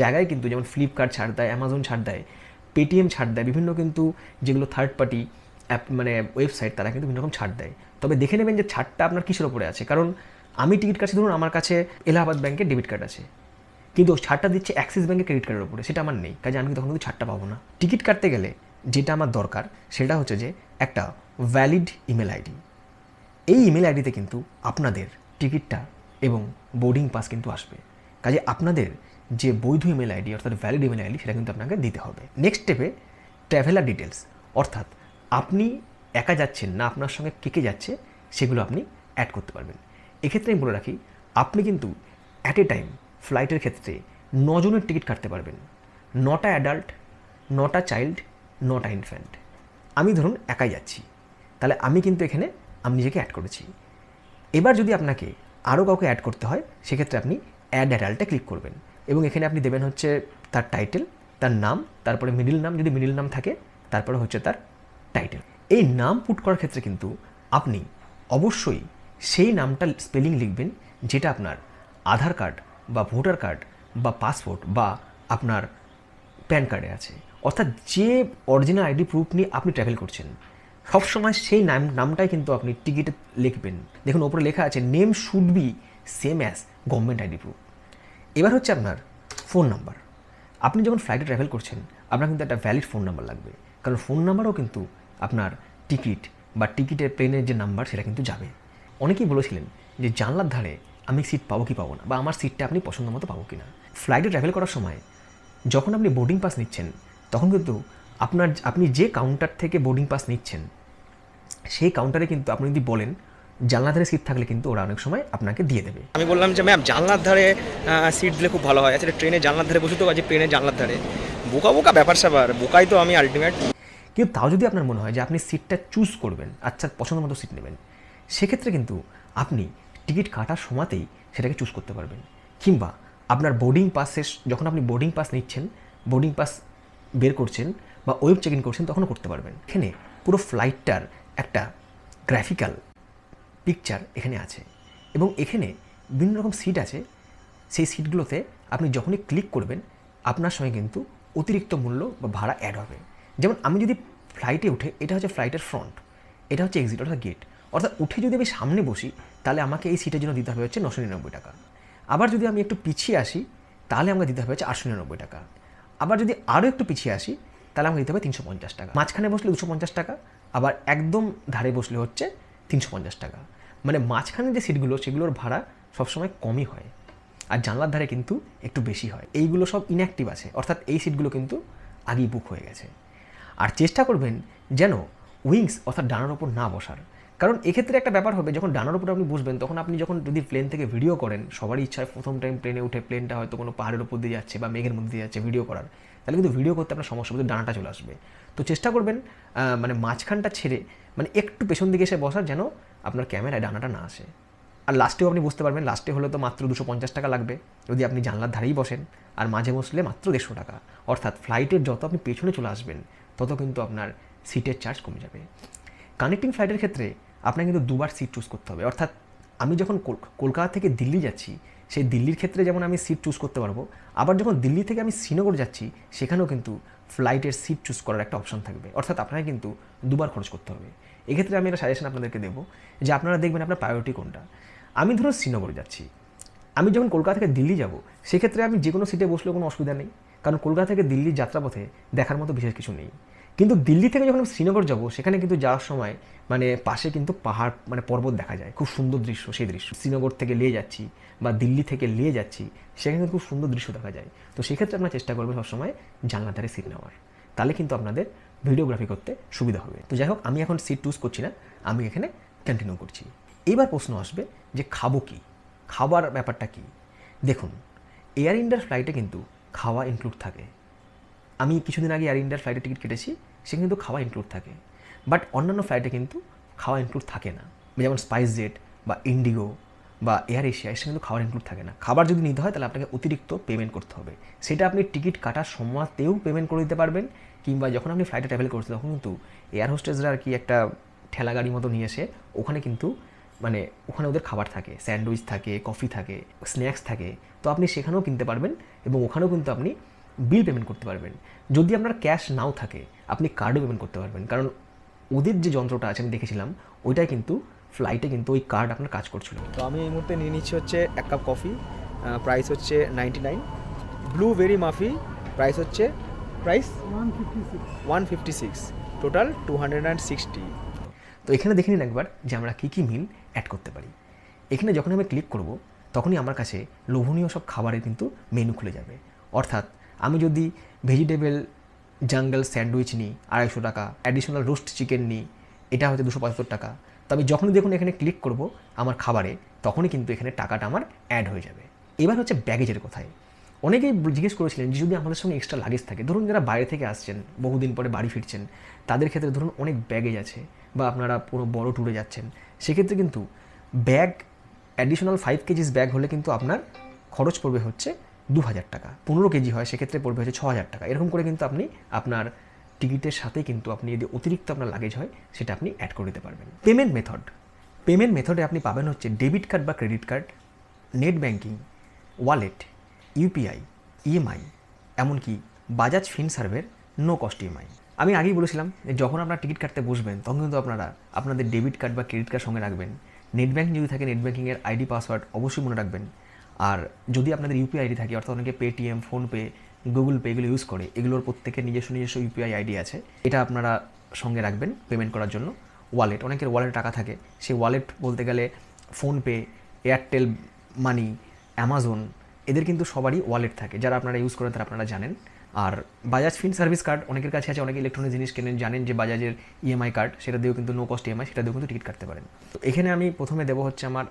জায়গায় কিন্তু যেমন ফ্লিপকার্ট ছাড় দেয় অ্যামাজন ছাড় দেয় পেটিএম ছাড় দেয় বিভিন্ন কিন্তু যেগুলো থার্ড পার্টি অ্যাপ মানে ওয়েবসাইট তারা কিন্তু বিভিন্ন রকম ছাড় দেয় তবে দেখে নেবেন যে ছাড়টা আপনার কিসের ওপরে আছে কারণ আমি টিকিট কাটছি ধরুন আমার কাছে এলাহাবাদ ব্যাংকে ডেবিট কার্ড আছে কিন্তু ছাড়টা দিচ্ছে অ্যাক্সিস ব্যাঙ্কের ক্রেডিট কার্ডের উপরে সেটা আমার নেই কাজে আমি তখন কিন্তু ছাড়টা পাবো না টিকিট কাটতে গেলে যেটা আমার দরকার সেটা হচ্ছে যে একটা ভ্যালিড ইমেল আইডি এই ইমেল আইডিতে কিন্তু আপনাদের টিকিটটা এবং বোর্ডিং পাস কিন্তু আসবে কাজে আপনাদের যে বৈধ ইমেল আইডি অর্থাৎ ভ্যালিড ইমেল আইডি সেটা কিন্তু আপনাকে দিতে হবে নেক্সট স্টেপে ট্র্যাভেলার ডিটেলস অর্থাৎ আপনি একা যাচ্ছেন না আপনার সঙ্গে কে কে যাচ্ছে সেগুলো আপনি অ্যাড করতে পারবেন এক্ষেত্রে আমি বলে রাখি আপনি কিন্তু অ্যাট এ টাইম ফ্লাইটের ক্ষেত্রে নজনের টিকিট কাটতে পারবেন নটা অ্যাডাল্ট নটা চাইল্ড নটা ইনফ্যান্ট আমি ধরুন একাই যাচ্ছি তাহলে আমি কিন্তু এখানে আমি নিজেকে অ্যাড করেছি এবার যদি আপনাকে আরও কাউকে অ্যাড করতে হয় সেক্ষেত্রে আপনি অ্যাড অ্যাডাল্টে ক্লিক করবেন এবং এখানে আপনি দেবেন হচ্ছে তার টাইটেল তার নাম তারপরে মিডিল নাম যদি মিডিল নাম থাকে তারপরে হচ্ছে তার টাইটেল এই নাম পুট করার ক্ষেত্রে কিন্তু আপনি অবশ্যই সেই নামটা স্পেলিং লিখবেন যেটা আপনার আধার কার্ড বা ভোটার কার্ড বা পাসপোর্ট বা আপনার প্যান কার্ডে আছে অর্থাৎ যে অরিজিনাল আইডি প্রুফ নিয়ে আপনি ট্রাভেল করছেন সবসময় সেই নাম নামটাই কিন্তু আপনি টিকিটে লিখবেন দেখুন ওপরে লেখা আছে name should be same as government ID proof এবার হচ্ছে আপনার ফোন নাম্বার আপনি যখন ফ্লাইটে ট্রাভেল করছেন আপনার কিন্তু একটা ভ্যালিড ফোন নাম্বার লাগবে কারণ ফোন নাম্বারও কিন্তু আপনার টিকিট বা টিকিটের প্লেনের যে নাম্বার সেটা কিন্তু যাবে অনেকেই বলেছিলেন যে জানলার ধারে আমি সিট পাবো কি পাবো না বা আমার সিটটা আপনি পছন্দ মতো পাবো কি না ফ্লাইটে ট্রাভেল করার সময় যখন আপনি বোর্ডিং পাস নিচ্ছেন তখন কিন্তু আপনার আপনি যে কাউন্টার থেকে বোর্ডিং পাস নিচ্ছেন সেই কাউন্টারে কিন্তু আপনি যদি বলেন জানলার ধারে সিট থাকলে কিন্তু ওরা অনেক সময় আপনাকে দিয়ে দেবে আমি বললাম যে ম্যাম জানলার ধারে সিট দিলে খুব ভালো হয় আচ্ছা ট্রেনে জানলার ধারে বসে তো আজ ট্রেনে জানলার ধারে বোকা বোকা ব্যাপার স্যাপার বোকাই তো আমি আলটিমেট কিন্তু তাও যদি আপনার মনে হয় যে আপনি সিটটা চুজ করবেন আচ্ছা পছন্দ মতো সিট নেবেন সেক্ষেত্রে কিন্তু আপনি টিকিট কাটার সময়তেই সেটাকে চুজ করতে পারবেন কিংবা আপনার বোর্ডিং পাসের যখন আপনি বোর্ডিং পাস নিচ্ছেন বোর্ডিং পাস বের করছেন বা ওয়েব চেক ইন করছেন তখনও করতে পারবেন এখানে পুরো ফ্লাইটটার একটা গ্রাফিক্যাল পিকচার এখানে আছে এবং এখানে বিভিন্ন রকম সিট আছে সেই সিটগুলোতে আপনি যখনই ক্লিক করবেন আপনার সঙ্গে কিন্তু অতিরিক্ত মূল্য বা ভাড়া অ্যাড হবে যেমন আমি যদি ফ্লাইটে উঠে এটা হচ্ছে ফ্লাইটের ফ্রন্ট এটা হচ্ছে এক্সিট অর্থাৎ গেট অর্থাৎ উঠে যদি আমি সামনে বসি তাহলে আমাকে এই সিটের জন্য দিতে হবে হচ্ছে নশো নিরানব্বই টাকা আবার যদি আমি একটু পিছিয়ে আসি তাহলে আমাকে দিতে হবে হচ্ছে আটশো নিরানব্বই টাকা আবার যদি আরও একটু পিছিয়ে আসি তাহলে আমাকে দিতে হবে তিনশো পঞ্চাশ টাকা মাঝখানে বসলে দুশো পঞ্চাশ টাকা আবার একদম ধারে বসলে হচ্ছে তিনশো পঞ্চাশ টাকা মানে মাঝখানে যে সিটগুলো সেগুলোর ভাড়া সবসময় কমই হয় আর জানলার ধারে কিন্তু একটু বেশি হয় এইগুলো সব ইনঅ্যাক্টিভ আছে অর্থাৎ এই সিটগুলো কিন্তু আগেই বুক হয়ে গেছে আর চেষ্টা করবেন যেন উইংস অর্থাৎ ডানার ওপর না বসার কারণ এক্ষেত্রে একটা ব্যাপার হবে যখন ডানার উপর আপনি বসবেন তখন আপনি যখন যদি প্লেন থেকে ভিডিও করেন সবারই ইচ্ছা প্রথম টাইম প্লেনে উঠে প্লেনটা হয়তো কোনো পাহাড়ের উপর দিয়ে যাচ্ছে বা মেঘের মধ্যে দিয়ে যাচ্ছে ভিডিও করার তাহলে কিন্তু ভিডিও করতে আপনার সমস্যা মধ্যে ডানাটা চলে আসবে তো চেষ্টা করবেন মানে মাঝখানটা ছেড়ে মানে একটু পেছন দিকে এসে বসার যেন আপনার ক্যামেরায় ডানাটা না আসে আর লাস্টেও আপনি বুঝতে পারবেন লাস্টে হলে তো মাত্র দুশো পঞ্চাশ টাকা লাগবে যদি আপনি জানলার ধারেই বসেন আর মাঝে বসলে মাত্র দেড়শো টাকা অর্থাৎ ফ্লাইটের যত আপনি পেছনে চলে আসবেন তত কিন্তু আপনার সিটের চার্জ কমে যাবে কানেক্টিং ফ্লাইটের ক্ষেত্রে আপনাকে কিন্তু দুবার সিট চুজ করতে হবে অর্থাৎ আমি যখন কলকাতা থেকে দিল্লি যাচ্ছি সেই দিল্লির ক্ষেত্রে যেমন আমি সিট চুজ করতে পারবো আবার যখন দিল্লি থেকে আমি শ্রীনগর যাচ্ছি সেখানেও কিন্তু ফ্লাইটের সিট চুজ করার একটা অপশন থাকবে অর্থাৎ আপনাকে কিন্তু দুবার খরচ করতে হবে এক্ষেত্রে আমি একটা সাজেশন আপনাদেরকে দেবো যে আপনারা দেখবেন আপনার প্রায়োরিটি কোনটা আমি ধরুন শ্রীনগর যাচ্ছি আমি যখন কলকাতা থেকে দিল্লি যাব সেক্ষেত্রে আমি যে কোনো সিটে বসলেও কোনো অসুবিধা নেই কারণ কলকাতা থেকে দিল্লির যাত্রাপথে দেখার মতো বিশেষ কিছু নেই কিন্তু দিল্লি থেকে যখন আমি শ্রীনগর যাব সেখানে কিন্তু যাওয়ার সময় মানে পাশে কিন্তু পাহাড় মানে পর্বত দেখা যায় খুব সুন্দর দৃশ্য সেই দৃশ্য শ্রীনগর থেকে লিয়ে যাচ্ছি বা দিল্লি থেকে নিয়ে যাচ্ছি সেখানে খুব সুন্দর দৃশ্য দেখা যায় তো সেক্ষেত্রে আপনারা চেষ্টা করবেন সবসময় জানলা ধারে সিট নেওয়ার তাহলে কিন্তু আপনাদের ভিডিওগ্রাফি করতে সুবিধা হবে তো যাই হোক আমি এখন সিট চুজ করছি না আমি এখানে কন্টিনিউ করছি এবার প্রশ্ন আসবে যে খাবো কি খাবার ব্যাপারটা কি দেখুন এয়ার ইন্ডিয়ার ফ্লাইটে কিন্তু খাওয়া ইনক্লুড থাকে আমি কিছুদিন আগে এয়ার ইন্ডিয়ার ফ্লাইটে টিকিট কেটেছি সে কিন্তু খাওয়া ইনক্লুড থাকে বাট অন্যান্য ফ্লাইটে কিন্তু খাওয়া ইনক্লুড থাকে না যেমন স্পাইস জেট বা ইন্ডিগো বা এয়ার এশিয়া এসে কিন্তু খাবার ইনক্লুড থাকে না খাবার যদি নিতে হয় তাহলে আপনাকে অতিরিক্ত পেমেন্ট করতে হবে সেটা আপনি টিকিট কাটার সময়তেও পেমেন্ট করে দিতে পারবেন কিংবা যখন আপনি ফ্লাইটে ট্রাভেল করছেন তখন কিন্তু এয়ার হোস্টেসরা আর কি একটা ঠেলা গাড়ি মতো নিয়ে এসে ওখানে কিন্তু মানে ওখানে ওদের খাবার থাকে স্যান্ডউইচ থাকে কফি থাকে স্ন্যাক্স থাকে তো আপনি সেখানেও কিনতে পারবেন এবং ওখানেও কিন্তু আপনি বিল পেমেন্ট করতে পারবেন যদি আপনার ক্যাশ নাও থাকে আপনি কার্ডও পেমেন্ট করতে পারবেন কারণ ওদের যে যন্ত্রটা আছে আমি দেখেছিলাম ওইটাই কিন্তু ফ্লাইটে কিন্তু ওই কার্ড আপনার কাজ করছিল তো আমি এই মুহূর্তে নিয়ে নিচ্ছি হচ্ছে এক কাপ কফি প্রাইস হচ্ছে ninety nine blueberry muffin price হচ্ছে price one fifty six total two hundred and sixty তো এখানে দেখে নিন একবার যে আমরা কী কী মিল অ্যাড করতে পারি এখানে যখন আমি ক্লিক করব তখনই আমার কাছে লোভনীয় সব খাবারের কিন্তু মেনু খুলে যাবে অর্থাৎ আমি যদি ভেজিটেবল জাঙ্গল স্যান্ডউইচ নিই আড়াইশো টাকা অ্যাডিশনাল রোস্ট চিকেন নিই এটা হচ্ছে দুশো পঁচাত্তর টাকা তবে যখনই দেখুন এখানে ক্লিক করব আমার খাবারে তখনই কিন্তু এখানে টাকাটা আমার অ্যাড হয়ে যাবে এবার হচ্ছে ব্যাগেজের কথায় অনেকেই জিজ্ঞেস করেছিলেন যে যদি আমাদের সঙ্গে এক্সট্রা লাগেজ থাকে ধরুন যারা বাইরে থেকে আসছেন বহুদিন পরে বাড়ি ফিরছেন তাদের ক্ষেত্রে ধরুন অনেক ব্যাগেজ আছে বা আপনারা পুরো বড় ট্যুরে যাচ্ছেন সেক্ষেত্রে কিন্তু bag additional five KGs bag হলে কিন্তু আপনার খরচ পড়বে হচ্ছে দু হাজার টাকা পনেরো কেজি হয় সেক্ষেত্রে পড়বে হচ্ছে ছ হাজার টাকা এরকম করে কিন্তু আপনি আপনার টিকিটের সাথে কিন্তু আপনি যদি অতিরিক্ত আপনার লাগেজ হয় সেটা আপনি অ্যাড করে দিতে পারবেন পেমেন্ট মেথড পেমেন্ট মেথডে আপনি পাবেন হচ্ছে ডেবিট কার্ড বা credit card net banking wallet UPI EMI এমনকি বাজাজ ফিন সার্ভের নো কস্ট ইএমআই আমি আগেই বলেছিলাম যে যখন আপনার টিকিট কাটতে বসবেন তখন কিন্তু আপনারা আপনাদের ডেবিট কার্ড বা ক্রেডিট কার্ড সঙ্গে রাখবেন নেট ব্যাঙ্কিং যদি থাকে নেট ব্যাঙ্কিংয়ের আইডি পাসওয়ার্ড অবশ্যই মনে রাখবেন আর যদি আপনাদের ইউপিআই আইডি থাকে অর্থাৎ অনেকে পেটিএম ফোনপে গুগল পে এগুলো ইউজ করে এগুলোর প্রত্যেকের নিজস্ব নিজস্ব ইউপিআই আইডি আছে এটা আপনারা সঙ্গে রাখবেন পেমেন্ট করার জন্য ওয়ালেট অনেকের ওয়ালেট টাকা থাকে সেই ওয়ালেট বলতে গেলে ফোনপে এয়ারটেল মানি অ্যামাজন এদের কিন্তু সবারই ওয়ালেট থাকে যারা আপনারা ইউজ করেন তারা আপনারা জানেন আর বাজাজ ফিন সার্ভিস কার্ড অনেকের কাছে আছে অনেকে ইলেকট্রনিক জিনিস কেনেন জানেন যে বাজাজের ইএমআই কার্ড সেটা দিয়েও কিন্তু নো কস্ট ইএমআই সেটা দিয়েও কিন্তু টিকিট কাটতে পারেন তো এখানে আমি প্রথমে দেবো হচ্ছে আমার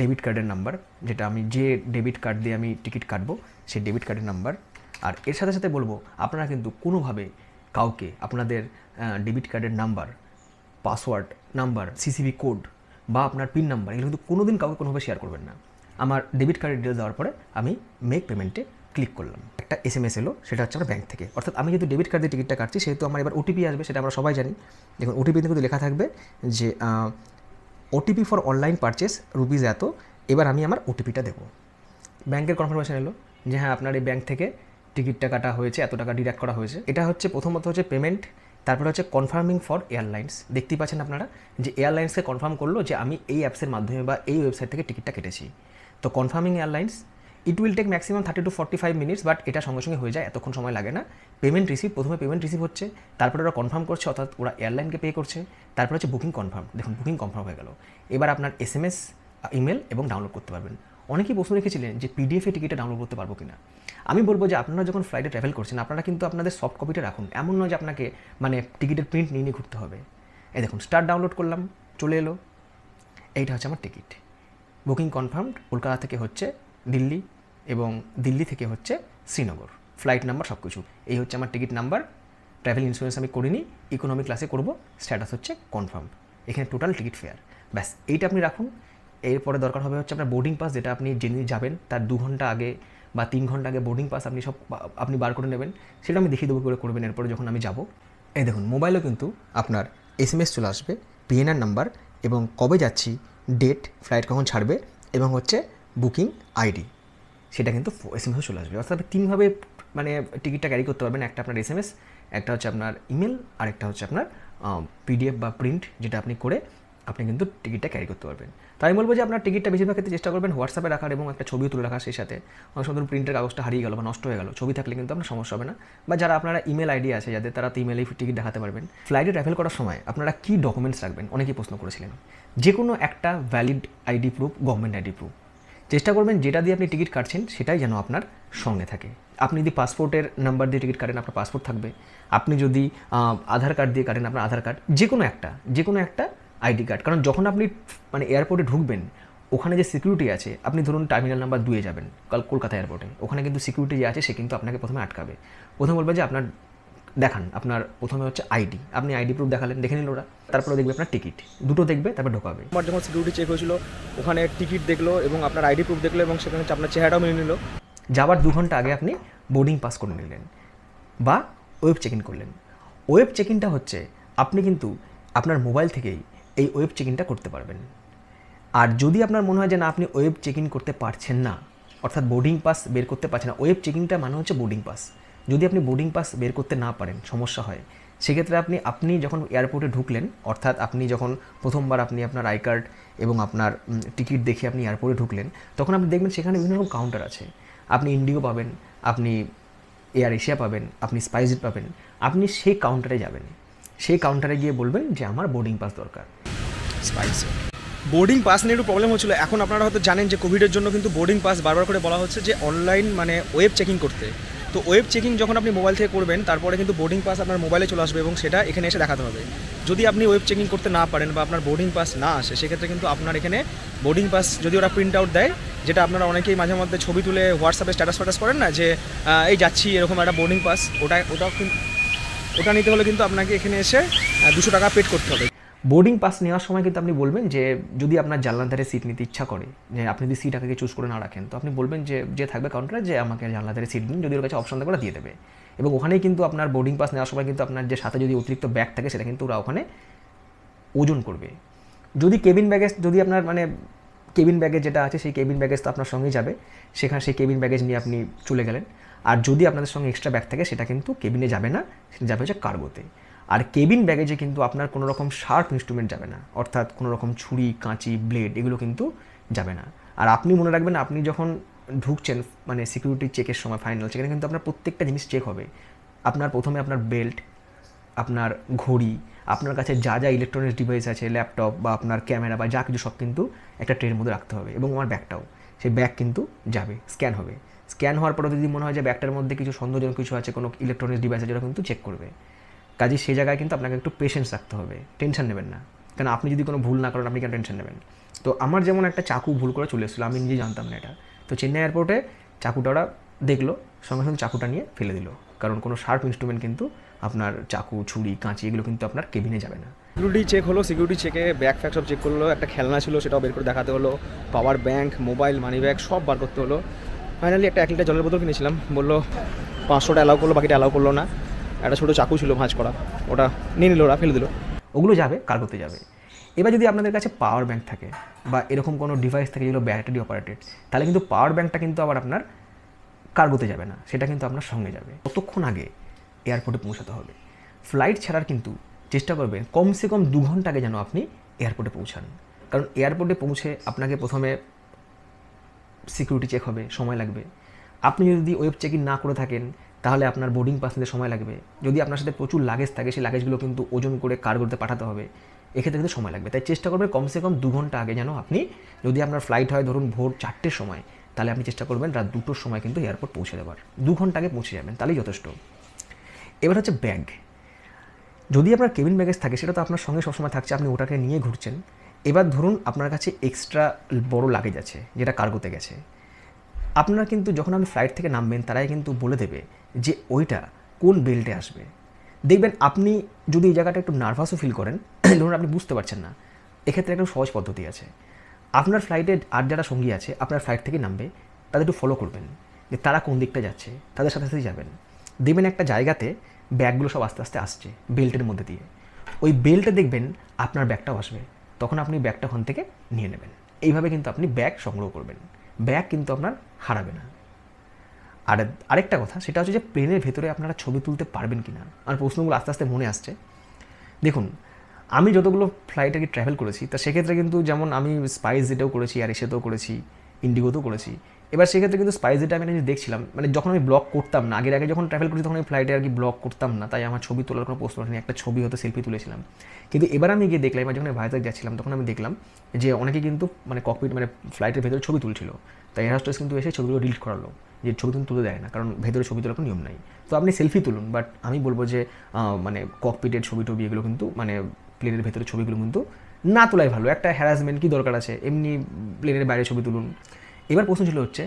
ডেবিট কার্ডের নাম্বার যেটা আমি যে ডেবিট কার্ড দিয়ে আমি টিকিট কাটবো সেই ডেবিট কার্ডের নাম্বার আর এর সাথে সাথে বলবো আপনারা কিন্তু কোনোভাবে কাউকে আপনাদের ডেবিট কার্ডের number password number CVV code বা আপনার পিন নাম্বার এগুলো কিন্তু কোনো দিন কাউকে কোনোভাবে শেয়ার করবেন না আমার ডেবিট কার্ডের ডিটেলস দেওয়ার পরে আমি মেক পেমেন্টে ক্লিক করলাম একটা এস এম এস এলো সেটা হচ্ছে আমার ব্যাঙ্ক থেকে অর্থাৎ আমি যেহেতু ডেবিট কার্ডের টিকিটটা কাটছি সেহেতু আমার এবার ওটিপি আসবে সেটা আমরা সবাই জানি দেখুন ওটিপিতে কিন্তু লেখা থাকবে যে OTP for online purchase rupees এত এবার আমি আমার ওটিপিটা দেবো ব্যাংকের কনফার্মেশন এলো যে হ্যাঁ আপনার এই ব্যাংক থেকে টিকিটটা কাটা হয়েছে এত টাকা ডিডাক্ট করা হয়েছে এটা হচ্ছে প্রথমত হচ্ছে পেমেন্ট তারপরে হচ্ছে কনফার্মিং ফর এয়ারলাইন্স দেখতেই পাচ্ছেন আপনারা যে এয়ারলাইন্সকে কনফার্ম করলো যে আমি এই অ্যাপসের মাধ্যমে বা এই ওয়েবসাইট থেকে টিকিটটা কেটেছি তো confirming airlines it will take maximum thirty to forty five minutes but এটা সঙ্গে সঙ্গে হয়ে যায় এতক্ষণ সময় লাগে না পেমেন্ট রিসিভ প্রথমে পেমেন্ট রিসিভ হচ্ছে তারপরে ওরা কনফার্ম করছে অর্থাৎ ওরা এয়ারলাইনকে পে করছে তারপরে হচ্ছে বুকিং কনফার্ম দেখুন বুকিং কনফার্ম হয়ে গেল এবার আপনার এস এম এস ইমেল এবং ডাউনলোড করতে পারবেন অনেকেই প্রশ্ন রেখেছিলেন যে পিডিএফে টিকিটটা ডাউনলোড করতে পারবো কিনা আমি বলবো যে আপনারা যখন ফ্লাইটে ট্রাভেল করছেন আপনারা কিন্তু আপনাদের সফট কপিটা রাখুন এমন নয় যে আপনাকে মানে টিকিটের প্রিন্ট নিয়ে নিয়ে ঘুরতে হবে এই দেখুন স্টার ডাউনলোড করলাম চলে এলো এইটা হচ্ছে আমার টিকিট বুকিং কনফার্মড কলকাতা থেকে হচ্ছে দিল্লি এবং দিল্লি থেকে হচ্ছে শ্রীনগর ফ্লাইট নাম্বার সব কিছু এই হচ্ছে আমার টিকিট নাম্বার ট্রাভেল ইন্স্যুরেন্স আমি করিনি ইকোনমি ক্লাসে করব স্ট্যাটাস হচ্ছে কনফার্ম এখানে টোটাল টিকিট ফেয়ার ব্যাস এইটা আপনি রাখুন এরপরে দরকার হবে হচ্ছে আপনার বোর্ডিং পাস যেটা আপনি জেনে যাবেন তার দু ঘন্টা আগে বা তিন ঘন্টা আগে বোর্ডিং পাস আপনি সব আপনি বার করে নেবেন সেটা আমি দেখিয়ে দেবো করে করবেন এরপরে যখন আমি যাব এই দেখুন মোবাইলেও কিন্তু আপনার এস এম এস চলে আসবে পিএনআর নাম্বার এবং কবে যাচ্ছি ডেট ফ্লাইট কখন ছাড়বে এবং হচ্ছে বুকিং আইডি সেটা কিন্তু এস এম এসও চলে আসবে অর্থাৎ আপনি তিনভাবে মানে টিকিটটা ক্যারি করতে পারবেন একটা আপনার এস এম এস একটা হচ্ছে আপনার ইমেল আর একটা হচ্ছে আপনার পিডিএফ বা প্রিন্ট যেটা আপনি করে আপনি কিন্তু টিকিটটা ক্যারি করতে পারবেন তাই বলবো যে আপনার টিকিটটা বেশিরভাগ ক্ষেত্রে চেষ্টা করবেন হোয়াটসঅ্যাপে রাখার এবং একটা ছবিও তুলে রাখার সেই সাথে অনেক সময় প্রিন্টের কাগজটা হারিয়ে গেল বা নষ্ট হয়ে গেল ছবি থাকলে কিন্তু আপনার সমস্যা হবে না বা যারা আপনারা ইমেল আইডি আছে যাদের তারা তো ইমেলেই টিকিট দেখাতে পারবেন ফ্লাইটে ট্রাভেল করার সময় আপনারা কী ডকুমেন্টস রাখবেন অনেকেই প্রশ্ন করেছিলেন যে কোনো একটা valid ID proof government ID proof চেষ্টা করবেন যেটা দিয়ে আপনি টিকিট কাটছেন সেটাই যেন আপনার সঙ্গে থাকে আপনি যদি পাসপোর্টের নাম্বার দিয়ে টিকিট কাটেন আপনার পাসপোর্ট থাকবে আপনি যদি আধার কার্ড দিয়ে কাটেন আপনার আধার কার্ড যে কোনো একটা যে কোনো একটা আইডি কার্ড কারণ যখন আপনি মানে এয়ারপোর্টে ঢুকবেন ওখানে যে সিকিউরিটি আছে আপনি ধরুন টার্মিনাল নাম্বার দুয়ে যাবেন কাল কলকাতা এয়ারপোর্টে ওখানে কিন্তু সিকিউরিটি যে আছে সে কিন্তু আপনাকে প্রথমে আটকাবে প্রথমে বলবে যে আপনার দেখান আপনার প্রথমে হচ্ছে আইডি আপনি আইডি প্রুফ দেখালেন দেখে নিল ওরা তারপরে দেখবে আপনার টিকিট দুটো দেখবে তারপর ঢোকাবে আমার যখন সিকিউরিটি চেক হয়েছিল ওখানে টিকিট দেখলো এবং আপনার আইডি প্রুফ দেখলো এবং সেখানে আপনার চেহারাও মেনে নিল যাবার দু ঘন্টা আগে আপনি বোর্ডিং পাস করে নিলেন বা ওয়েব চেক ইন করলেন ওয়েব চেক ইনটা হচ্ছে আপনি কিন্তু আপনার মোবাইল থেকেই এই ওয়েব চেক ইনটা করতে পারবেন আর যদি আপনার মনে হয় যে না আপনি ওয়েব চেক ইন করতে পারছেন না অর্থাৎ বোর্ডিং পাস বের করতে পারছেন না ওয়েব চেকিংটা মানে হচ্ছে বোর্ডিং পাস যদি আপনি বোর্ডিং পাস বের করতে না পারেন সমস্যা হয় সেক্ষেত্রে আপনি আপনি যখন এয়ারপোর্টে ঢুকলেন অর্থাৎ আপনি যখন প্রথমবার আপনি আপনার আই কার্ড এবং আপনার টিকিট দেখে আপনি এয়ারপোর্টে ঢুকলেন তখন আপনি দেখবেন সেখানে বিভিন্ন রকম কাউন্টার আছে আপনি ইন্ডিগো পাবেন আপনি এয়ার এশিয়া পাবেন আপনি স্পাইসিট পাবেন আপনি সেই কাউন্টারে যাবেন সেই কাউন্টারে গিয়ে বলবেন যে আমার বোর্ডিং পাস দরকার স্পাইসে বোর্ডিং পাস নিয়ে একটু প্রবলেম হচ্ছিলো এখন আপনারা হয়তো জানেন যে কোভিডের জন্য কিন্তু বোর্ডিং পাস বারবার করে বলা হচ্ছে যে অনলাইন মানে ওয়েব চেকিং করতে তো ওয়েব চেকিং যখন আপনি মোবাইল থেকে করবেন তারপরে কিন্তু বোর্ডিং পাস আপনার মোবাইলে চলে আসবে এবং সেটা এখানে এসে দেখাতে হবে যদি আপনি ওয়েব চেকিং করতে না পারেন বা আপনার বোর্ডিং পাস না আসে সেক্ষেত্রে কিন্তু আপনার এখানে বোর্ডিং পাস যদি ওরা প্রিন্ট আউট দেয় যেটা আপনারা অনেকেই মাঝে মধ্যে ছবি তুলে হোয়াটসঅ্যাপে স্ট্যাটাস ফ্যাটাস করেন না যে এই যাচ্ছি এরকম একটা বোর্ডিং পাস ওটা ওটা ওটা নিতে হলে কিন্তু আপনাকে এখানে এসে দুশো টাকা পেড করতে হবে বোর্ডিং পাস নেওয়ার সময় কিন্তু আপনি বলবেন যে যদি আপনার জানলার ধারে সিট নিতে ইচ্ছা করে যে আপনি যদি সিট আগে চুজ করে না রাখেন তো আপনি বলবেন যে যে থাকবে কাউন্টারে যে আমাকে জানলার ধারে সিট দিন যদি ওর কাছে অপশন থাকবে ওরা দিয়ে দেবে এবং ওখানেই কিন্তু আপনার বোর্ডিং পাস নেওয়ার সময় কিন্তু আপনার যে সাথে যদি অতিরিক্ত ব্যাগ থাকে সেটা কিন্তু ওরা ওখানে ওজন করবে যদি কেবিন ব্যাগেজ যদি আপনার মানে কেবিন ব্যাগেজ যেটা আছে সেই কেবিন ব্যাগেজ তো আপনার সঙ্গেই যাবে সেখানে সেই কেবিন ব্যাগেজ নিয়ে আপনি চলে গেলেন আর যদি আপনাদের সঙ্গে এক্সট্রা ব্যাগ থাকে সেটা কিন্তু কেবিনে যাবে না সেটা যাবে হচ্ছে কার্গোতে আর কেবিন ব্যাগেজে কিন্তু আপনার কোনো রকম শার্প ইনস্ট্রুমেন্ট যাবে না অর্থাৎ কোনো রকম ছুরি কাঁচি ব্লেড এগুলো কিন্তু যাবে না আর আপনি মনে রাখবেন আপনি যখন ঢুকছেন মানে সিকিউরিটি চেকের সময় ফাইনাল সেখানে কিন্তু আপনার প্রত্যেকটা জিনিস চেক হবে আপনার প্রথমে আপনার বেল্ট আপনার ঘড়ি আপনার কাছে যা যা ইলেকট্রনিক্স ডিভাইস আছে ল্যাপটপ বা আপনার ক্যামেরা বা যা কিছু সব কিন্তু একটা ট্রেনের মধ্যে রাখতে হবে এবং আমার ব্যাগটাও সেই ব্যাগ কিন্তু যাবে স্ক্যান হবে স্ক্যান হওয়ার পরে যদি মনে হয় যে ব্যাগটার মধ্যে কিছু সন্দেহজনক কিছু আছে কোনো ইলেকট্রনিক্স ডিভাইস আছে ওরা কিন্তু চেক করবে কাজে সেই জায়গায় কিন্তু আপনাকে একটু পেশেন্স রাখতে হবে টেনশন নেবেন না কারণ আপনি যদি কোনো ভুল না করেন আপনি কেন টেনশন নেবেন তো আমার যেমন একটা চাকু ভুল করে চলে এসেছিলো আমি নিজে জানতাম না এটা তো চেন্নাই এয়ারপোর্টে চাকুটা ওরা দেখলো সঙ্গে সঙ্গে চাকুটা নিয়ে ফেলে দিল কারণ কোনো শার্প ইনস্ট্রুমেন্ট কিন্তু আপনার চাকু ছুরি কাঁচি এগুলো কিন্তু আপনার কেবিনে যাবে না সিকিউরিটি চেক হলো সিকিউরিটি চেকে ব্যাগ ফ্যাগ সব চেক করলো একটা খেলনা ছিল সেটাও বের করে দেখাতে হলো power bank mobile money bag সব বার করতে হলো ফাইনালি একটা এক লিটার জলের বোতল কিনেছিলাম বললো পাঁচশোটা অ্যালাউ করলো বাকিটা অ্যালাউ করলো না একটা ছোটো চাকু ছিল ভাঁজ করা ওটা নিয়ে নিল ওরা ফেলে দিল ওগুলো যাবে কার্গোতে যাবে এবার যদি আপনাদের কাছে পাওয়ার ব্যাঙ্ক থাকে বা এরকম কোনো ডিভাইস থাকে যেগুলো ব্যাটারি অপারেটেড তাহলে কিন্তু পাওয়ার ব্যাঙ্কটা কিন্তু আবার আপনার কার্গোতে যাবে না সেটা কিন্তু আপনার সঙ্গে যাবে ততক্ষণ আগে এয়ারপোর্টে পৌঁছাতে হবে ফ্লাইট ছাড়ার কিন্তু চেষ্টা করবেন কমসে কম দু ঘন্টা আগে যেন আপনি এয়ারপোর্টে পৌঁছান কারণ এয়ারপোর্টে পৌঁছে আপনাকে প্রথমে সিকিউরিটি চেক হবে সময় লাগবে আপনি যদি ওয়েব চেক ইন না করে থাকেন তাহলে আপনার বোর্ডিং পাস নিতে সময় লাগবে যদি আপনার সাথে প্রচুর লাগেজ থাকে সেই লাগেজগুলো কিন্তু ওজন করে কার্গোতে পাঠাতে হবে এক্ষেত্রে কিন্তু সময় লাগবে তাই চেষ্টা করবেন কমসে কম দু ঘন্টা আগে যেন আপনি যদি আপনার ফ্লাইট হয় ধরুন ভোর চারটের সময় তাহলে আপনি চেষ্টা করবেন রাত দুটোর সময় কিন্তু এয়ারপোর্ট পৌঁছে দেওয়ার দু ঘন্টা আগে পৌঁছে যাবেন তাহলেই যথেষ্ট এবার হচ্ছে ব্যাগ যদি আপনার কেবিন ব্যাগেজ থাকে সেটা তো আপনার সঙ্গে সবসময় থাকছে আপনি ওটাকে নিয়ে ঘুরছেন এবার ধরুন আপনার কাছে এক্সট্রা বড় লাগেজ আছে যেটা কার্গোতে গেছে আপনারা কিন্তু যখন আপনি ফ্লাইট থেকে নামবেন তারাই কিন্তু বলে দেবে যে ওইটা কোন বেল্টে আসবে দেখবেন আপনি যদি এই জায়গাটা একটু নার্ভাসও ফিল করেন ধরুন আপনি বুঝতে পারছেন না এক্ষেত্রে একটা সহজ পদ্ধতি আছে আপনার ফ্লাইটে আর যারা সঙ্গী আছে আপনার ফ্লাইট থেকে নামবে তাদের একটু ফলো করবেন যে তারা কোন দিকটা যাচ্ছে তাদের সাথে সাথে যাবেন দেখবেন একটা জায়গাতে ব্যাগগুলো সব আস্তে আস্তে আসছে বেল্টের মধ্যে দিয়ে ওই বেল্টে দেখবেন আপনার ব্যাগটাও আসবে তখন আপনি ব্যাগটা ওখান থেকে নিয়ে নেবেন এইভাবে কিন্তু আপনি ব্যাগ সংগ্রহ করবেন ব্যাগ কিন্তু আপনার হারাবে না আর আরেকটা কথা সেটা হচ্ছে যে প্লেনের ভেতরে আপনারা ছবি তুলতে পারবেন কি না আমার প্রশ্নগুলো আস্তে আস্তে মনে আসছে দেখুন আমি যতগুলো ফ্লাইটে কি ট্রাভেল করেছি তা সেক্ষেত্রে কিন্তু যেমন আমি স্পাইস জেটেও করেছি আর এসেতেও করেছি ইন্ডিগোতেও করেছি এবার সেক্ষেত্রে কিন্তু স্পাইস জেটে আমি দেখছিলাম মানে যখন আমি ব্লক করতাম না আগের আগে যখন ট্রাভেল করি তখন আমি ফ্লাইটে আর কি ব্লক করতাম না তাই আমার ছবি তোলার কোনো প্রশ্ন নেই একটা ছবি হতে সেলফি তুলেছিলাম কিন্তু এবার আমি গিয়ে দেখলাম যখন আমি ভারতে যাচ্ছিলাম তখন আমি দেখলাম যে অনেকে কিন্তু মানে ককপিট মানে ফ্লাইটের ভেতরে ছবি তুলছিল তাই এয়ার কিন্তু এসে ছবিগুলো ডিলিট করালো যে ছবি তুলুন তুলে দেয় না কারণ ভেতরে ছবি তোলার কোনো নিয়ম নাই তো আপনি সেলফি তুলুন বাট আমি বলবো যে মানে ককপিটের ছবি টবি এগুলো কিন্তু মানে প্লেনের ভেতরে ছবিগুলো কিন্তু না তোলাই ভালো একটা হ্যারাসমেন্ট কী দরকার আছে এমনি প্লেনের বাইরে ছবি তুলুন এবার প্রশ্ন ছিল হচ্ছে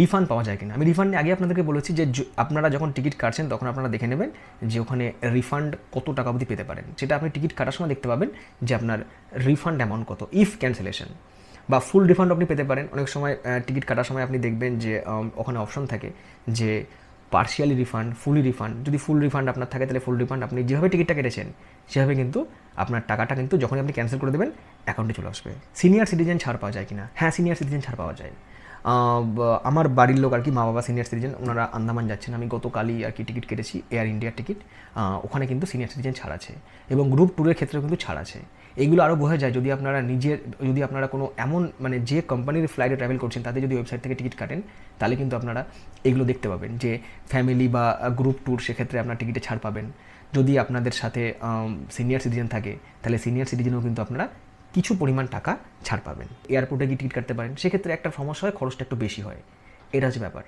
রিফান্ড পাওয়া যায় কিনা আমি রিফান্ড আগে আপনাদেরকে বলেছি যে আপনারা যখন টিকিট কাটছেন তখন আপনারা দেখে নেবেন যে ওখানে রিফান্ড কত টাকা অবধি পেতে পারেন সেটা আপনি টিকিট কাটার সময় দেখতে পাবেন যে আপনার রিফান্ড অ্যামাউন্ট কত ইফ ক্যান্সেলেশন বা ফুল রিফান্ড আপনি পেতে পারেন অনেক সময় টিকিট কাটার সময় আপনি দেখবেন যে ওখানে অপশন থাকে যে পার্সিয়ালি রিফান্ড ফুলি রিফান্ড যদি ফুল রিফান্ড আপনার থাকে তাহলে ফুল রিফান্ড আপনি যেভাবে টিকিটটা কেটেছেন সেভাবে কিন্তু আপনার টাকাটা কিন্তু যখনই আপনি ক্যান্সেল করে দেবেন অ্যাকাউন্টে চলে আসবে সিনিয়র সিটিজেন ছাড় পাওয়া যায় কিনা হ্যাঁ সিনিয়র সিটিজেন ছাড় পাওয়া যায় আমার বাড়ির লোক আর কি মা বাবা সিনিয়র সিটিজেন ওনারা আন্দামান যাচ্ছেন আমি গতকালই আর কি টিকিট কেটেছি এয়ার ইন্ডিয়ার টিকিট ওখানে কিন্তু সিনিয়র সিটিজেন ছাড় আছে এবং গ্রুপ ট্যুরের ক্ষেত্রেও কিন্তু ছাড় আছে এগুলো আরও বোঝা যায় যদি আপনারা নিজের যদি আপনারা কোনো এমন মানে যে কোম্পানির ফ্লাইটে ট্রাভেল করছেন তাদের যদি ওয়েবসাইট থেকে টিকিট কাটেন তাহলে কিন্তু আপনারা এগুলো দেখতে পাবেন যে ফ্যামিলি বা গ্রুপ ট্যুর সেক্ষেত্রে আপনার টিকিটে ছাড় পাবেন যদি আপনাদের সাথে সিনিয়র সিটিজেন থাকে তাহলে সিনিয়র সিটিজেনও কিন্তু আপনারা কিছু পরিমাণ টাকা ছাড় পাবেন এয়ারপোর্টে গিয়ে টিকিট কাটতে পারেন সেক্ষেত্রে একটা সমস্যা হয় খরচটা একটু বেশি হয় এটা হচ্ছে ব্যাপার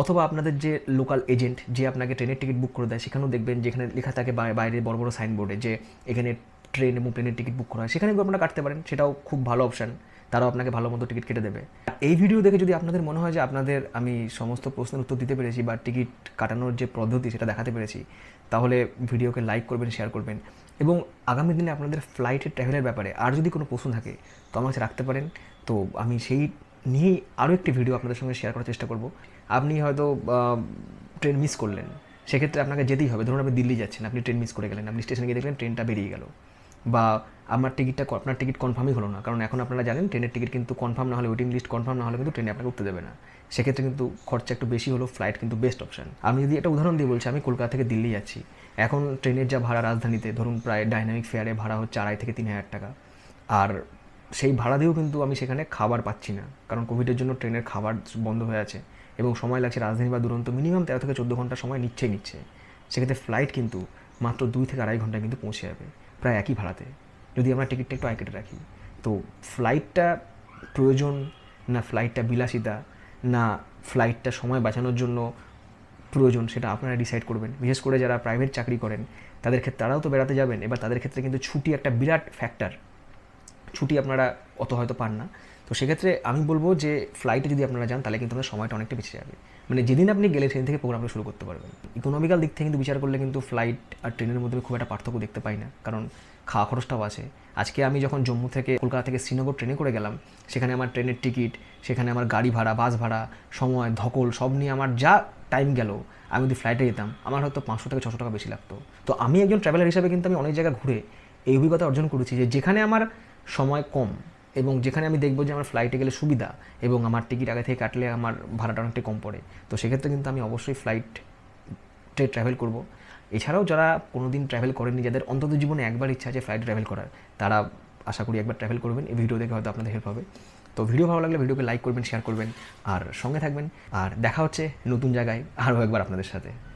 অথবা আপনাদের যে লোকাল এজেন্ট যে আপনাকে ট্রেনের টিকিট বুক করে দেয় সেখানেও দেখবেন যেখানে লেখা থাকে বাইরে বড় বড় সাইনবোর্ডে যে এখানে ট্রেন এবং প্লেনের টিকিট বুক করা হয় সেখানে আপনারা কাটতে পারেন সেটাও খুব ভালো অপশান তারাও আপনাকে ভালো মতো টিকিট কেটে দেবে এই ভিডিও দেখে যদি আপনাদের মনে হয় যে আপনাদের আমি সমস্ত প্রশ্নের উত্তর দিতে পেরেছি বা টিকিট কাটানোর যে পদ্ধতি সেটা দেখাতে পেরেছি তাহলে ভিডিওকে লাইক করবেন শেয়ার করবেন এবং আগামী দিনে আপনাদের ফ্লাইটের ট্রাভেলের ব্যাপারে আর যদি কোনো প্রশ্ন থাকে তো আমার কাছে রাখতে পারেন তো আমি সেই নিয়েই আরও একটি ভিডিও আপনাদের সঙ্গে শেয়ার করার চেষ্টা করব আপনি হয়তো ট্রেন মিস করলেন সেক্ষেত্রে আপনাকে যেতেই হবে ধরুন আপনি দিল্লি যাচ্ছেন আপনি ট্রেন মিস করে গেলেন আপনি স্টেশনে গিয়ে দেখলেন ট্রেনটা বেরিয়ে গেল বা আমার টিকিটটা আপনার টিকিট কনফার্মই হলো না কারণ এখন আপনারা জানেন ট্রেনের টিকিট কিন্তু কনফার্ম না হলে ওয়েটিং লিস্ট কনফার্ম না হলে কিন্তু ট্রেনে আপনাকে উঠতে দেবে না সেক্ষেত্রে কিন্তু খরচা একটু বেশি হলো ফ্লাইট কিন্তু বেস্ট অপশান আমি যদি একটা উদাহরণ দিয়ে বলছি আমি কলকাতা থেকে দিল্লি যাচ্ছি এখন ট্রেনের যা ভাড়া রাজধানীতে ধরুন প্রায় ডাইনামিক ফেয়ারে ভাড়া হচ্ছে আড়াই থেকে তিন হাজার টাকা আর সেই ভাড়া দিয়েও কিন্তু আমি সেখানে খাবার পাচ্ছি না কারণ কোভিডের জন্য ট্রেনের খাবার বন্ধ হয়ে আছে এবং সময় লাগছে রাজধানী বা দুরন্ত মিনিমাম তেরো থেকে চোদ্দো ঘন্টা সময় নিচ্ছেই নিচ্ছে সেক্ষেত্রে ফ্লাইট কিন্তু মাত্র দুই থেকে আড়াই ঘন্টায় কিন্তু পৌঁছে যাবে প্রায় একই ভাড়াতে যদি আমরা টিকিটটা একটু আয় কেটে রাখি তো ফ্লাইটটা প্রয়োজন না ফ্লাইটটা বিলাসিতা না ফ্লাইটটা সময় বাঁচানোর জন্য প্রয়োজন সেটা আপনারা ডিসাইড করবেন বিশেষ করে যারা প্রাইভেট চাকরি করেন তাদের ক্ষেত্রে তারাও তো বেড়াতে যাবেন এবার তাদের ক্ষেত্রে কিন্তু ছুটি একটা বিরাট ফ্যাক্টর ছুটি আপনারা অত হয়তো পান না তো সেক্ষেত্রে আমি বলবো যে ফ্লাইটে যদি আপনারা যান তাহলে কিন্তু আপনার সময়টা অনেকটা বেঁচে যাবে মানে যেদিন আপনি গেলে ট্রেন থেকে প্রোগ্রামটা শুরু করতে পারবেন ইকোনমিক্যাল দিক থেকে কিন্তু বিচার করলে কিন্তু ফ্লাইট আর ট্রেনের মধ্যে খুব একটা পার্থক্য দেখতে পাই না কারণ খাওয়া খরচটাও আছে আজকে আমি যখন জম্মু থেকে কলকাতা থেকে শ্রীনগর ট্রেনে করে গেলাম সেখানে আমার ট্রেনের টিকিট সেখানে আমার গাড়ি ভাড়া বাস ভাড়া সময় ধকল সব নিয়ে আমার যা টাইম গেল আমি যদি ফ্লাইটে যেতাম আমার হয়তো পাঁচশো থেকে ছশো টাকা বেশি লাগতো তো আমি একজন ট্রাভেলার হিসাবে কিন্তু আমি অনেক জায়গায় ঘুরে এই অভিজ্ঞতা অর্জন করেছি যে যেখানে আমার সময় কম এবং যেখানে আমি দেখবো যে আমার ফ্লাইটে গেলে সুবিধা এবং আমার টিকিট আগে থেকে কাটলে আমার ভাড়াটা অনেকটা কম পড়ে তো সেক্ষেত্রে কিন্তু আমি অবশ্যই ফ্লাইটে ট্রাভেল করব এছাড়াও যারা কোনো দিন ট্রাভেল করেনি যাদের অন্তত জীবনে একবার ইচ্ছা আছে ফ্লাইটে ট্রাভেল করার তারা আশা করি একবার ট্রাভেল করবেন এই ভিডিও দেখে হয়তো আপনাদের হেল্প হবে তো ভিডিও ভালো লাগলে ভিডিওকে লাইক করবেন শেয়ার করবেন আর সঙ্গে থাকবেন আর দেখা হচ্ছে নতুন জায়গায় আরও একবার আপনাদের সাথে